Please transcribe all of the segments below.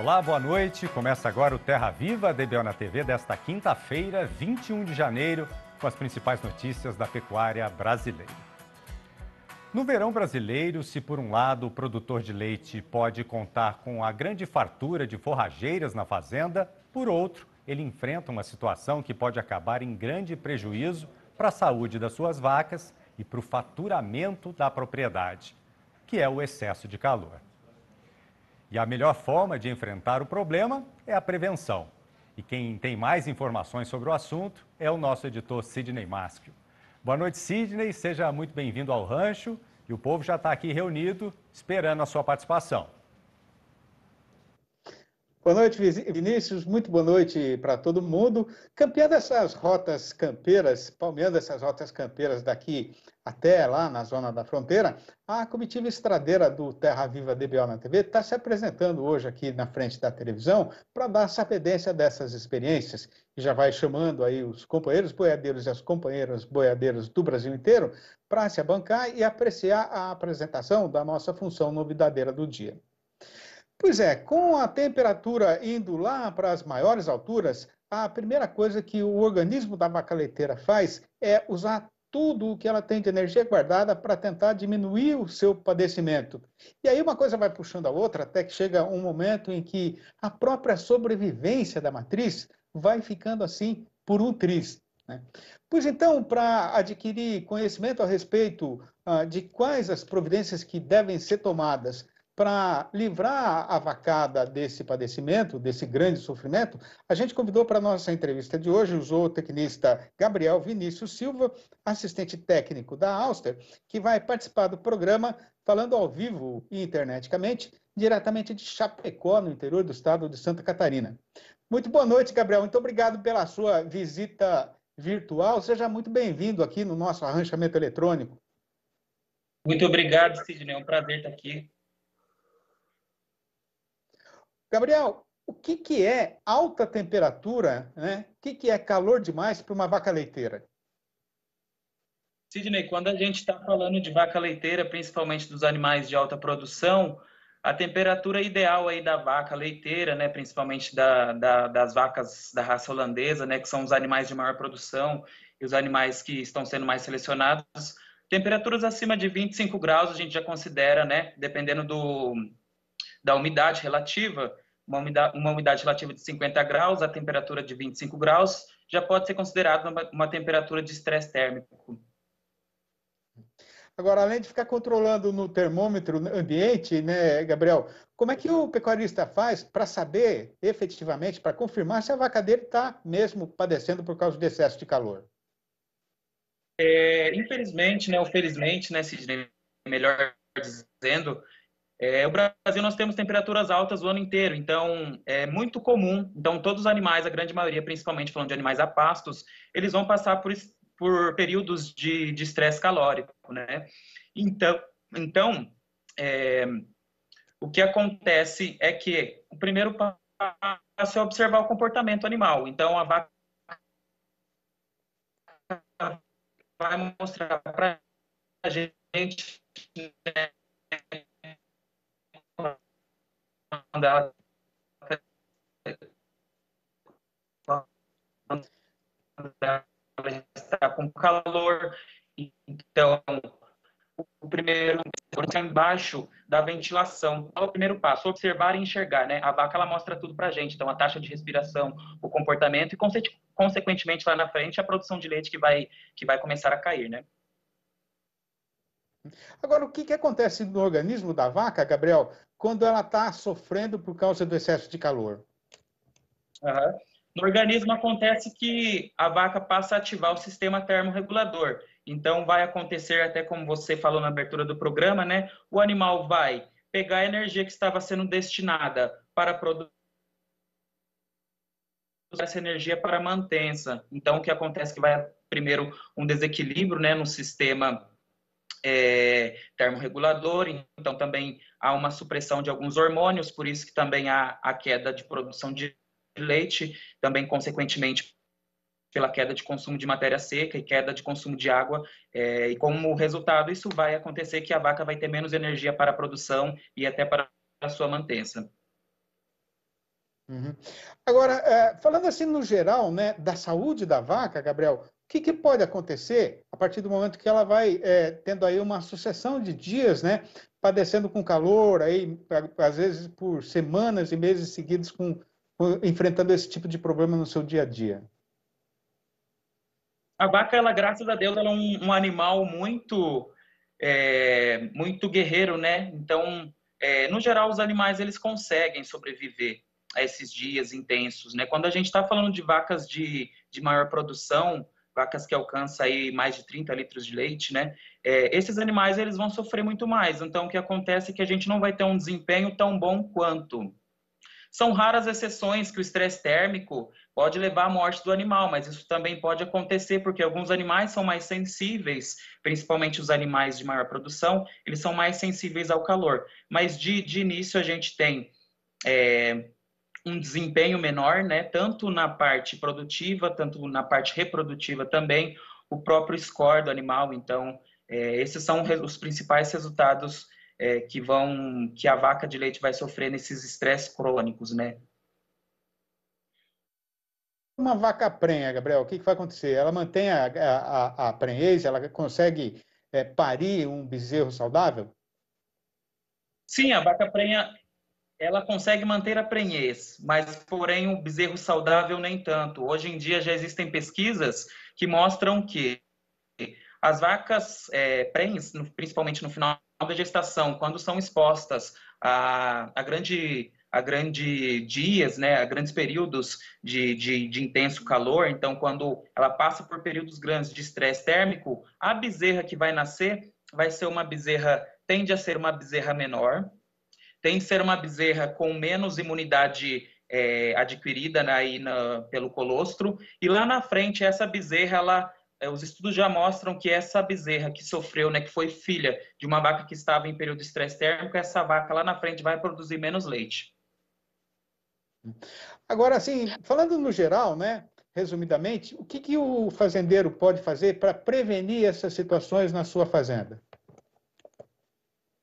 Olá, boa noite. Começa agora o Terra Viva, DBO na TV, desta quinta-feira, 21 de janeiro, com as principais notícias da pecuária brasileira. No verão brasileiro, se por um lado o produtor de leite pode contar com a grande fartura de forrageiras na fazenda, por outro, ele enfrenta uma situação que pode acabar em grande prejuízo para a saúde das suas vacas e para o faturamento da propriedade, que é o excesso de calor. E a melhor forma de enfrentar o problema é a prevenção. E quem tem mais informações sobre o assunto é o nosso editor Sidney Maschio. Boa noite, Sidney. Seja muito bem-vindo ao Rancho. E o povo já está aqui reunido, esperando a sua participação. Boa noite, Vinícius. Muito boa noite para todo mundo. Campeando essas rotas campeiras, palmeando essas rotas campeiras daqui até lá na zona da fronteira, a comitiva estradeira do Terra Viva DBO na TV está se apresentando hoje aqui na frente da televisão para dar sapedência dessas experiências. E já vai chamando aí os companheiros boiadeiros e as companheiras boiadeiras do Brasil inteiro para se abancar e apreciar a apresentação da nossa função novidadeira do dia. Pois é, com a temperatura indo lá para as maiores alturas, a primeira coisa que o organismo da macaleteira faz é usar tudo o que ela tem de energia guardada para tentar diminuir o seu padecimento. E aí uma coisa vai puxando a outra até que chega um momento em que a própria sobrevivência da matriz vai ficando assim por um triz. Né? Pois então, para adquirir conhecimento a respeito ah, de quais as providências que devem ser tomadas para livrar a vacada desse padecimento, desse grande sofrimento, a gente convidou para a nossa entrevista de hoje o zootecnista Gabriel Vinícius Silva, assistente técnico da Auster, que vai participar do programa falando ao vivo e interneticamente, diretamente de Chapecó, no interior do estado de Santa Catarina. Muito boa noite, Gabriel. Muito obrigado pela sua visita virtual. Seja muito bem-vindo aqui no nosso arranjamento eletrônico. Muito obrigado, Sidney. É um prazer estar aqui Gabriel, o que, que é alta temperatura, né? O que, que é calor demais para uma vaca leiteira? Sidney, quando a gente está falando de vaca leiteira, principalmente dos animais de alta produção, a temperatura ideal aí da vaca leiteira, né, principalmente da, da, das vacas da raça holandesa, né, que são os animais de maior produção e os animais que estão sendo mais selecionados, temperaturas acima de 25 graus a gente já considera, né, dependendo do, da umidade relativa, uma umidade, uma umidade relativa de 50 graus a temperatura de 25 graus, já pode ser considerada uma, uma temperatura de estresse térmico. Agora, além de ficar controlando no termômetro ambiente, né, Gabriel, como é que o pecuarista faz para saber efetivamente, para confirmar se a vaca dele está mesmo padecendo por causa do excesso de calor? É, infelizmente, né, ou felizmente, né, Sidney, melhor dizendo, é, o Brasil nós temos temperaturas altas o ano inteiro, então é muito comum. Então todos os animais, a grande maioria, principalmente falando de animais a pastos, eles vão passar por, por períodos de estresse calórico, né? Então, então é, o que acontece é que o primeiro passo é observar o comportamento animal. Então a vaca vai mostrar para a gente né, mandar está com calor, então o primeiro está embaixo da ventilação. É o primeiro passo, observar e enxergar, né? A vaca ela mostra tudo para a gente, então a taxa de respiração, o comportamento e consequentemente lá na frente a produção de leite que vai que vai começar a cair, né? Agora, o que, que acontece no organismo da vaca, Gabriel, quando ela está sofrendo por causa do excesso de calor? Uhum. No organismo acontece que a vaca passa a ativar o sistema termorregulador. Então, vai acontecer, até como você falou na abertura do programa, né? O animal vai pegar a energia que estava sendo destinada para produzir essa energia para a mantença. Então, o que acontece é que vai primeiro um desequilíbrio né, no sistema é, termorregulador, então também há uma supressão de alguns hormônios, por isso que também há a queda de produção de leite, também consequentemente pela queda de consumo de matéria seca e queda de consumo de água, é, e como resultado isso vai acontecer que a vaca vai ter menos energia para a produção e até para a sua mantença. Uhum. Agora, é, falando assim no geral, né, da saúde da vaca, Gabriel, o que, que, pode acontecer a partir do momento que ela vai é, tendo aí uma sucessão de dias, né? Padecendo com calor, aí, às vezes por semanas e meses seguidos, com, com, enfrentando esse tipo de problema no seu dia a dia? A vaca, ela, graças a Deus, ela é um, um animal muito, é, muito guerreiro, né? Então, é, no geral, os animais, eles conseguem sobreviver a esses dias intensos, né? Quando a gente está falando de vacas de, de maior produção, vacas que alcançam aí mais de 30 litros de leite, né? É, esses animais eles vão sofrer muito mais. Então, o que acontece é que a gente não vai ter um desempenho tão bom quanto. São raras exceções que o estresse térmico pode levar à morte do animal, mas isso também pode acontecer porque alguns animais são mais sensíveis, principalmente os animais de maior produção, eles são mais sensíveis ao calor. Mas de, de início a gente tem é, um desempenho menor, né? Tanto na parte produtiva, tanto na parte reprodutiva também, o próprio score do animal. Então, é, esses são os principais resultados é, que vão, que a vaca de leite vai sofrer nesses estresses crônicos, né? Uma vaca prenha, Gabriel, o que, que vai acontecer? Ela mantém a, a, a prenhez, ela consegue é, parir um bezerro saudável? Sim, a vaca prenha ela consegue manter a prenhez, mas porém o bezerro saudável nem tanto. Hoje em dia já existem pesquisas que mostram que as vacas é, prens, principalmente no final da gestação, quando são expostas a, a grande a grandes dias, né, a grandes períodos de, de, de, intenso calor. Então, quando ela passa por períodos grandes de estresse térmico, a bezerra que vai nascer vai ser uma bezerra, tende a ser uma bezerra menor, tem ser uma Bezerra com menos imunidade é, adquirida né, aí na, pelo colostro. E lá na frente, essa bezerra, ela, é, os estudos já mostram que essa bezerra que sofreu, né, que foi filha de uma vaca que estava em período de estresse térmico, essa vaca lá na frente vai produzir menos leite. Agora, assim, falando no geral, né, resumidamente, o que, que o fazendeiro pode fazer para prevenir essas situações na sua fazenda?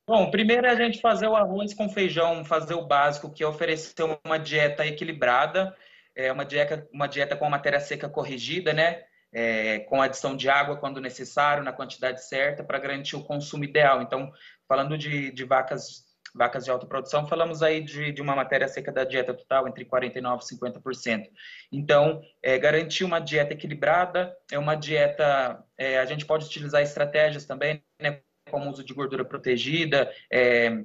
Bom, primeiro é a gente fazer o arroz com feijão, fazer o básico, que é oferecer uma dieta equilibrada, é uma dieta, uma dieta com a matéria seca corrigida, né? É, com adição de água quando necessário, na quantidade certa, para garantir o consumo ideal. Então, falando de, de vacas, vacas de alta produção, falamos aí de, de uma matéria seca da dieta total entre 49% e 50%. Então, é, garantir uma dieta equilibrada é uma dieta. É, a gente pode utilizar estratégias também, né? como uso de gordura protegida, é,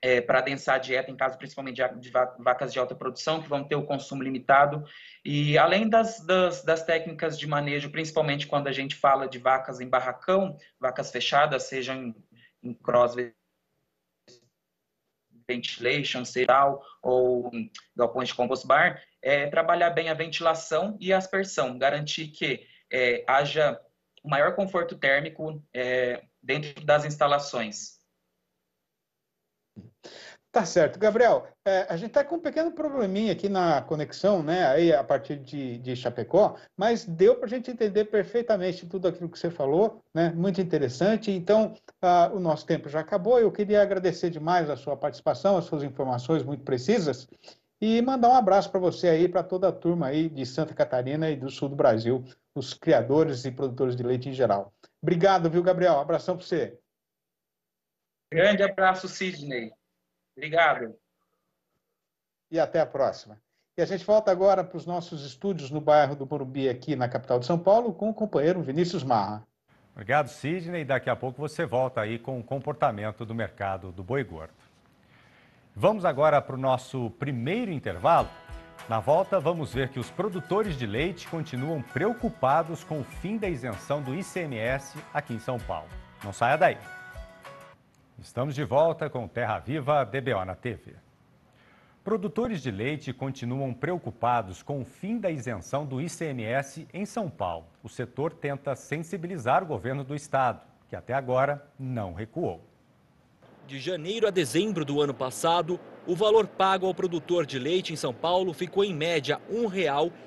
é, para adensar a dieta em caso principalmente de vacas de alta produção, que vão ter o consumo limitado. E além das, das, das, técnicas de manejo, principalmente quando a gente fala de vacas em barracão, vacas fechadas, sejam em, em cross ventilation, tal, ou galpões de compost bar, é, trabalhar bem a ventilação e a aspersão, garantir que é, haja o maior conforto térmico, é, dentro das instalações. Tá certo. Gabriel, é, a gente está com um pequeno probleminha aqui na conexão, né? Aí a partir de, de Chapecó, mas deu para a gente entender perfeitamente tudo aquilo que você falou, né? Muito interessante. Então, ah, o nosso tempo já acabou. Eu queria agradecer demais a sua participação, as suas informações muito precisas e mandar um abraço para você aí, para toda a turma aí de Santa Catarina e do sul do Brasil os criadores e produtores de leite em geral. Obrigado, viu, Gabriel? abração para você. Grande abraço, Sidney. Obrigado. E até a próxima. E a gente volta agora para os nossos estúdios no bairro do Morumbi, aqui na capital de São Paulo, com o companheiro Vinícius Marra. Obrigado, Sidney. Daqui a pouco você volta aí com o comportamento do mercado do boi gordo. Vamos agora para o nosso primeiro intervalo. Na volta, vamos ver que os produtores de leite continuam preocupados com o fim da isenção do ICMS aqui em São Paulo. Não saia daí. Estamos de volta com Terra Viva DBO na TV. Produtores de leite continuam preocupados com o fim da isenção do ICMS em São Paulo. O setor tenta sensibilizar o governo do estado, que até agora não recuou. De janeiro a dezembro do ano passado, o valor pago ao produtor de leite em São Paulo ficou em média R$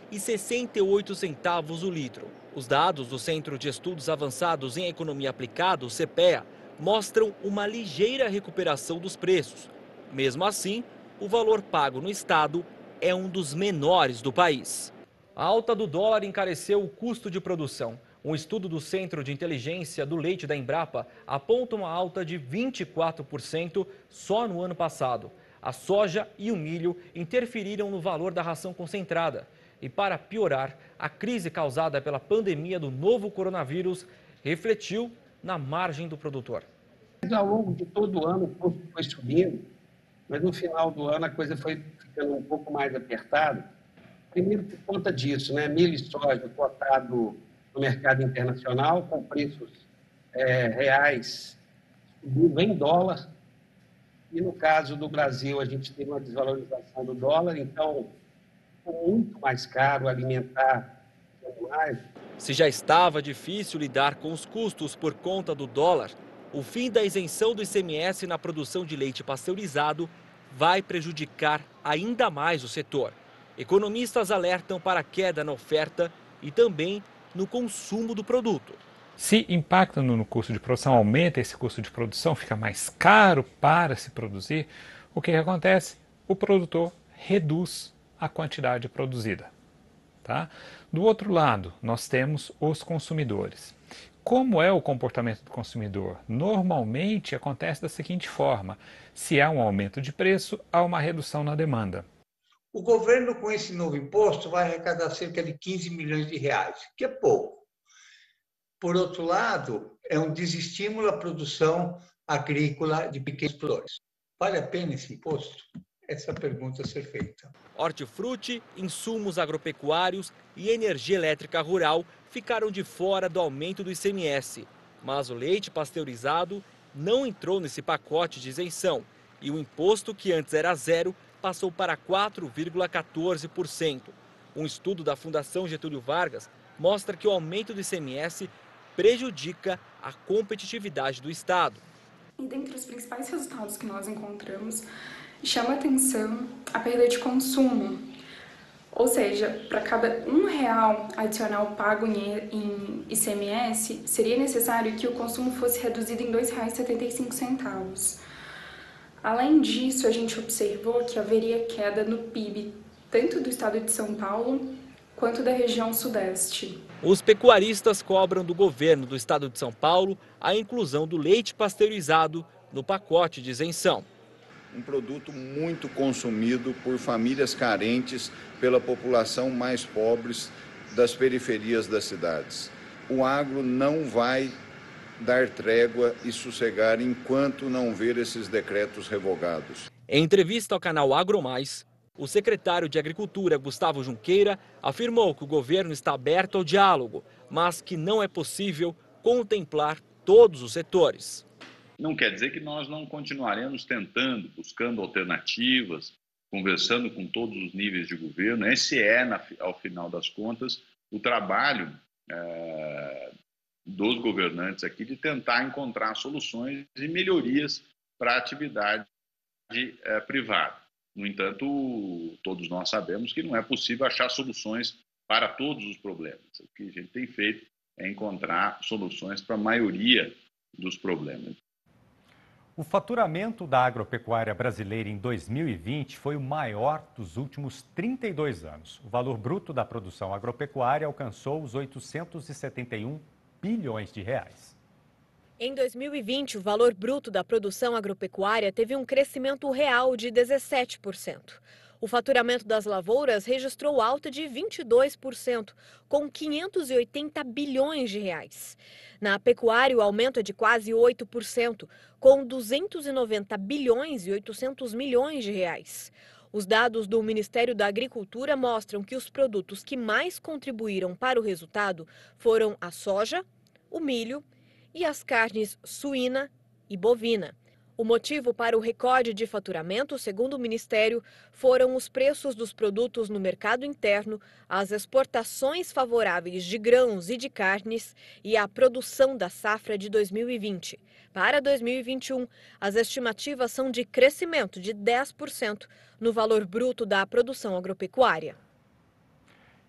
1,68 o litro. Os dados do Centro de Estudos Avançados em Economia Aplicada, o CPEA, mostram uma ligeira recuperação dos preços. Mesmo assim, o valor pago no estado é um dos menores do país. A alta do dólar encareceu o custo de produção. Um estudo do Centro de Inteligência do Leite da Embrapa aponta uma alta de 24% só no ano passado a soja e o milho interferiram no valor da ração concentrada. E para piorar, a crise causada pela pandemia do novo coronavírus refletiu na margem do produtor. Ao longo de todo o ano, o custo foi subindo, mas no final do ano a coisa foi ficando um pouco mais apertada. Primeiro por conta disso, né? milho e soja cotado no mercado internacional com preços é, reais subindo em dólar e no caso do Brasil, a gente teve uma desvalorização do dólar, então ficou é muito mais caro alimentar animais. Se já estava difícil lidar com os custos por conta do dólar, o fim da isenção do ICMS na produção de leite pasteurizado vai prejudicar ainda mais o setor. Economistas alertam para queda na oferta e também no consumo do produto se impacta no custo de produção, aumenta esse custo de produção, fica mais caro para se produzir, o que, que acontece? O produtor reduz a quantidade produzida. Tá? Do outro lado, nós temos os consumidores. Como é o comportamento do consumidor? Normalmente acontece da seguinte forma: se há um aumento de preço, há uma redução na demanda. O governo, com esse novo imposto, vai arrecadar cerca de 15 milhões de reais, que é pouco por outro lado, é um desestímulo à produção agrícola de pequenos produtores. Vale a pena esse imposto? Essa pergunta a ser feita. Hortifruti, insumos agropecuários e energia elétrica rural ficaram de fora do aumento do ICMS. Mas o leite pasteurizado não entrou nesse pacote de isenção e o imposto, que antes era zero, passou para 4,14%. Um estudo da Fundação Getúlio Vargas mostra que o aumento do ICMS prejudica a competitividade do Estado. E dentre os principais resultados que nós encontramos, chama atenção a perda de consumo. Ou seja, para cada um real adicional pago em ICMS, seria necessário que o consumo fosse reduzido em R$ 2,75. Além disso, a gente observou que haveria queda no PIB, tanto do estado de São Paulo quanto da região sudeste. Os pecuaristas cobram do governo do estado de São Paulo a inclusão do leite pasteurizado no pacote de isenção. Um produto muito consumido por famílias carentes, pela população mais pobres das periferias das cidades. O agro não vai dar trégua e sossegar enquanto não ver esses decretos revogados. Em entrevista ao canal Agro Mais, o secretário de Agricultura, Gustavo Junqueira, afirmou que o governo está aberto ao diálogo, mas que não é possível contemplar todos os setores. Não quer dizer que nós não continuaremos tentando, buscando alternativas, conversando com todos os níveis de governo. Esse é, ao final das contas, o trabalho é, dos governantes aqui de tentar encontrar soluções e melhorias para a atividade é, privada. No entanto, todos nós sabemos que não é possível achar soluções para todos os problemas. O que a gente tem feito é encontrar soluções para a maioria dos problemas. O faturamento da agropecuária brasileira em 2020 foi o maior dos últimos 32 anos. O valor bruto da produção agropecuária alcançou os 871 bilhões de reais. Em 2020, o valor bruto da produção agropecuária teve um crescimento real de 17%. O faturamento das lavouras registrou alta de 22%, com 580 bilhões de reais. Na pecuária, o aumento é de quase 8%, com 290 bilhões e 800 milhões de reais. Os dados do Ministério da Agricultura mostram que os produtos que mais contribuíram para o resultado foram a soja, o milho e as carnes suína e bovina. O motivo para o recorde de faturamento, segundo o Ministério, foram os preços dos produtos no mercado interno, as exportações favoráveis de grãos e de carnes e a produção da safra de 2020. Para 2021, as estimativas são de crescimento de 10% no valor bruto da produção agropecuária.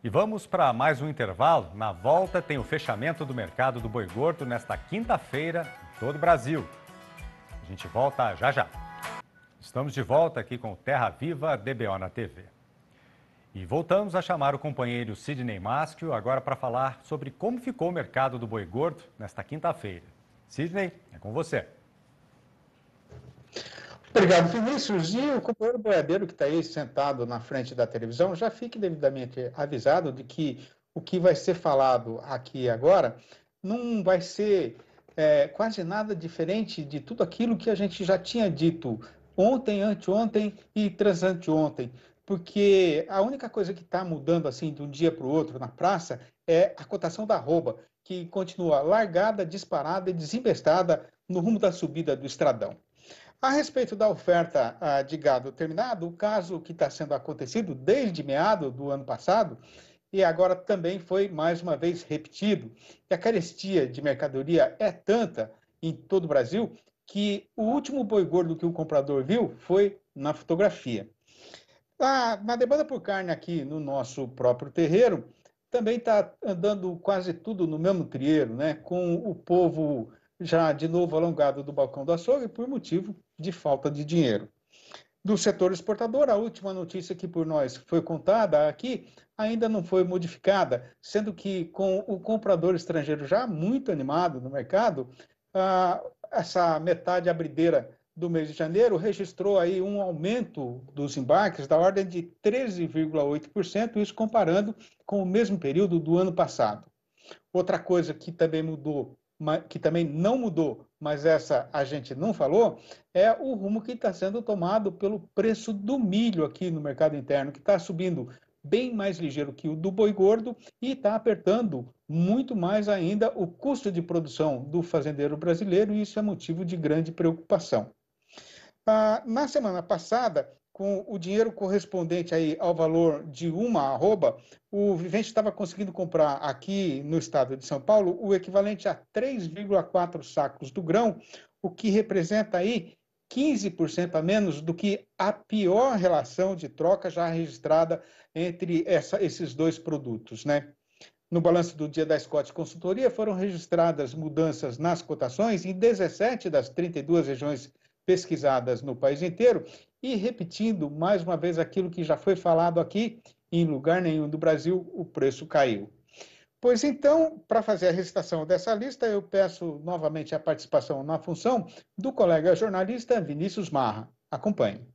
E vamos para mais um intervalo. Na volta tem o fechamento do mercado do boi gordo nesta quinta-feira em todo o Brasil. A gente volta já já. Estamos de volta aqui com Terra Viva DBO na TV. E voltamos a chamar o companheiro Sidney Maschio agora para falar sobre como ficou o mercado do boi gordo nesta quinta-feira. Sidney, é com você. Obrigado, tá Vinícius. E o companheiro boiadeiro que está aí sentado na frente da televisão, já fique devidamente avisado de que o que vai ser falado aqui agora não vai ser é, quase nada diferente de tudo aquilo que a gente já tinha dito ontem, anteontem e transanteontem, porque a única coisa que está mudando assim de um dia para o outro na praça é a cotação da arroba, que continua largada, disparada e desembestada no rumo da subida do estradão. A respeito da oferta ah, de gado terminado, o caso que está sendo acontecido desde meado do ano passado e agora também foi mais uma vez repetido. E a carestia de mercadoria é tanta em todo o Brasil que o último boi gordo que o comprador viu foi na fotografia. Ah, na demanda por carne aqui no nosso próprio terreiro, também está andando quase tudo no mesmo trieiro, né? com o povo já de novo alongado do balcão do açougue por motivo de falta de dinheiro. Do setor exportador, a última notícia que por nós foi contada aqui ainda não foi modificada, sendo que com o comprador estrangeiro já muito animado no mercado, essa metade abrideira do mês de janeiro registrou aí um aumento dos embarques da ordem de 13,8%, isso comparando com o mesmo período do ano passado. Outra coisa que também mudou que também não mudou, mas essa a gente não falou, é o rumo que está sendo tomado pelo preço do milho aqui no mercado interno, que está subindo bem mais ligeiro que o do boi gordo e está apertando muito mais ainda o custo de produção do fazendeiro brasileiro, e isso é motivo de grande preocupação. Ah, na semana passada, com o dinheiro correspondente aí ao valor de uma arroba, o vivente estava conseguindo comprar aqui no estado de São Paulo o equivalente a 3,4 sacos do grão, o que representa aí 15% a menos do que a pior relação de troca já registrada entre essa, esses dois produtos, né? No balanço do dia da Scott Consultoria foram registradas mudanças nas cotações em 17 das 32 regiões pesquisadas no país inteiro e repetindo mais uma vez aquilo que já foi falado aqui, em lugar nenhum do Brasil o preço caiu. Pois então, para fazer a recitação dessa lista, eu peço novamente a participação na função do colega jornalista Vinícius Marra. Acompanhe.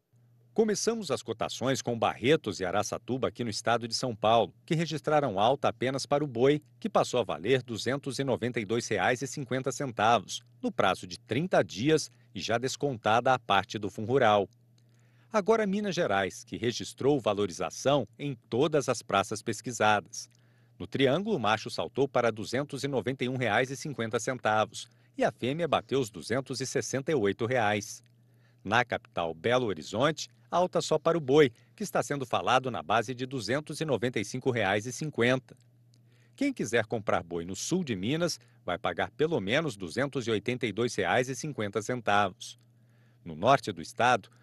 Começamos as cotações com Barretos e Araçatuba aqui no estado de São Paulo, que registraram alta apenas para o boi, que passou a valer R$ 292,50 no prazo de 30 dias e já descontada a parte do fundo rural. Agora Minas Gerais, que registrou valorização em todas as praças pesquisadas. No triângulo, o macho saltou para R$ 291,50 e a fêmea bateu os R$ 268. Reais. Na capital Belo Horizonte, alta só para o boi, que está sendo falado na base de R$ 295,50. Quem quiser comprar boi no sul de Minas vai pagar pelo menos R$ 282,50. No norte do estado,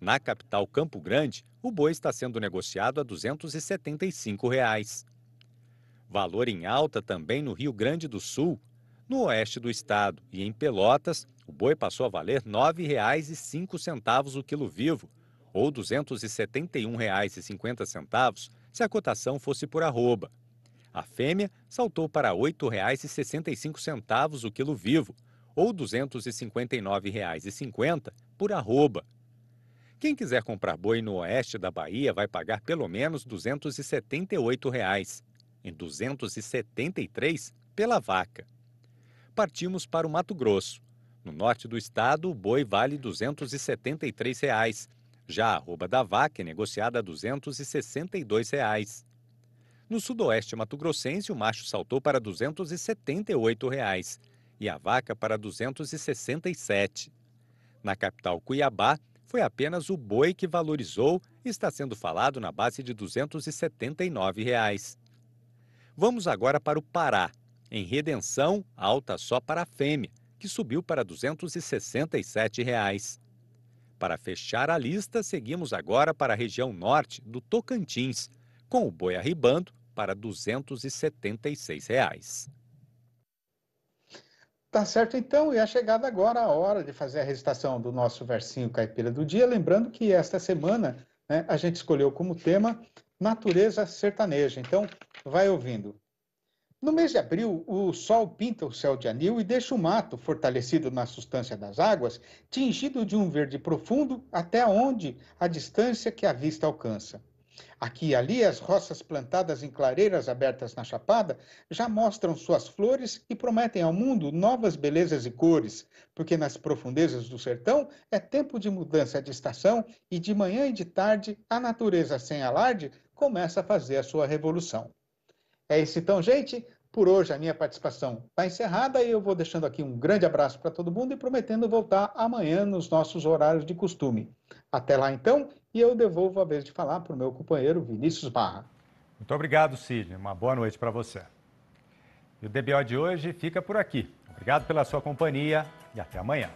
Na capital Campo Grande, o boi está sendo negociado a R$ 275. Reais. Valor em alta também no Rio Grande do Sul. No oeste do estado e em Pelotas, o boi passou a valer R$ 9,05 o quilo vivo, ou R$ 271,50 se a cotação fosse por arroba. A fêmea saltou para R$ 8,65 o quilo vivo, ou R$ 259,50 por arroba. Quem quiser comprar boi no oeste da Bahia vai pagar pelo menos R$ 278 reais, em 273 pela vaca. Partimos para o Mato Grosso. No norte do estado, o boi vale R$ 273. Reais. Já a arroba da vaca é negociada a R$ 262. Reais. No sudoeste mato-grossense, o macho saltou para R$ 278 reais, e a vaca para R$ 267. Na capital Cuiabá, foi apenas o boi que valorizou e está sendo falado na base de R$ 279. Reais. Vamos agora para o Pará. Em redenção, alta só para a fêmea, que subiu para R$ 267. Reais. Para fechar a lista, seguimos agora para a região norte do Tocantins, com o boi arribando para R$ 276. Reais. Tá certo, então, e é chegada agora a hora de fazer a recitação do nosso versinho caipira do dia. Lembrando que esta semana né, a gente escolheu como tema natureza sertaneja. Então, vai ouvindo. No mês de abril, o sol pinta o céu de anil e deixa o mato, fortalecido na substância das águas, tingido de um verde profundo até onde a distância que a vista alcança. Aqui e ali, as roças plantadas em clareiras abertas na chapada já mostram suas flores e prometem ao mundo novas belezas e cores, porque nas profundezas do sertão é tempo de mudança de estação e de manhã e de tarde a natureza sem alarde começa a fazer a sua revolução. É esse então, gente. Por hoje, a minha participação está encerrada e eu vou deixando aqui um grande abraço para todo mundo e prometendo voltar amanhã nos nossos horários de costume. Até lá, então, e eu devolvo a vez de falar para o meu companheiro Vinícius Barra. Muito obrigado, Cid. Uma boa noite para você. E o DBO de hoje fica por aqui. Obrigado pela sua companhia e até amanhã.